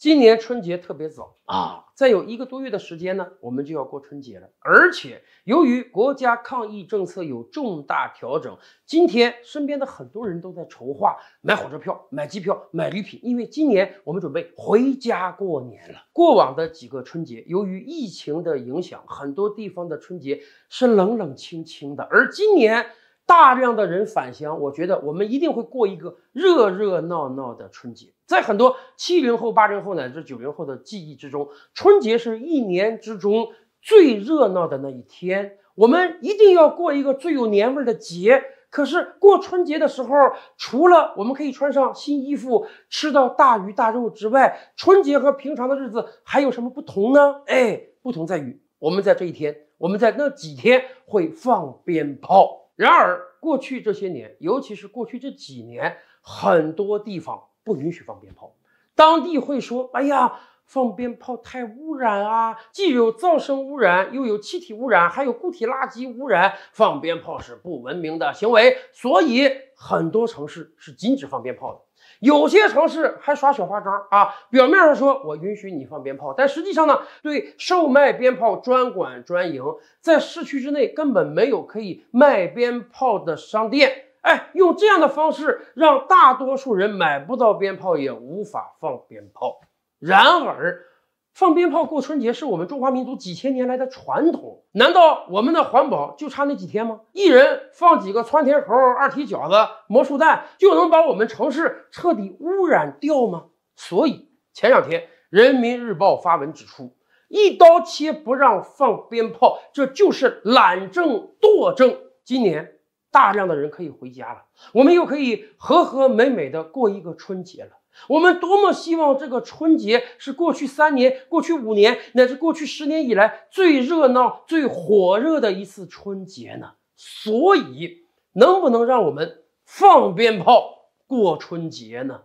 今年春节特别早啊！再有一个多月的时间呢，我们就要过春节了。而且由于国家抗疫政策有重大调整，今天身边的很多人都在筹划买火车票、买机票、买礼品，因为今年我们准备回家过年了。过往的几个春节，由于疫情的影响，很多地方的春节是冷冷清清的，而今年。大量的人返乡，我觉得我们一定会过一个热热闹闹的春节。在很多七零后、八零后乃至九零后的记忆之中，春节是一年之中最热闹的那一天。我们一定要过一个最有年味的节。可是过春节的时候，除了我们可以穿上新衣服、吃到大鱼大肉之外，春节和平常的日子还有什么不同呢？哎，不同在于我们在这一天，我们在那几天会放鞭炮。然而，过去这些年，尤其是过去这几年，很多地方不允许放鞭炮，当地会说：“哎呀。”放鞭炮太污染啊，既有噪声污染，又有气体污染，还有固体垃圾污染。放鞭炮是不文明的行为，所以很多城市是禁止放鞭炮的。有些城市还耍小花招啊，表面上说我允许你放鞭炮，但实际上呢，对售卖鞭炮专管专营，在市区之内根本没有可以卖鞭炮的商店。哎，用这样的方式让大多数人买不到鞭炮，也无法放鞭炮。然而，放鞭炮过春节是我们中华民族几千年来的传统。难道我们的环保就差那几天吗？一人放几个窜天猴、二踢脚子、魔术弹，就能把我们城市彻底污染掉吗？所以，前两天《人民日报》发文指出，一刀切不让放鞭炮，这就是懒政惰政。今年，大量的人可以回家了，我们又可以和和美美的过一个春节了。我们多么希望这个春节是过去三年、过去五年乃至过去十年以来最热闹、最火热的一次春节呢？所以，能不能让我们放鞭炮过春节呢？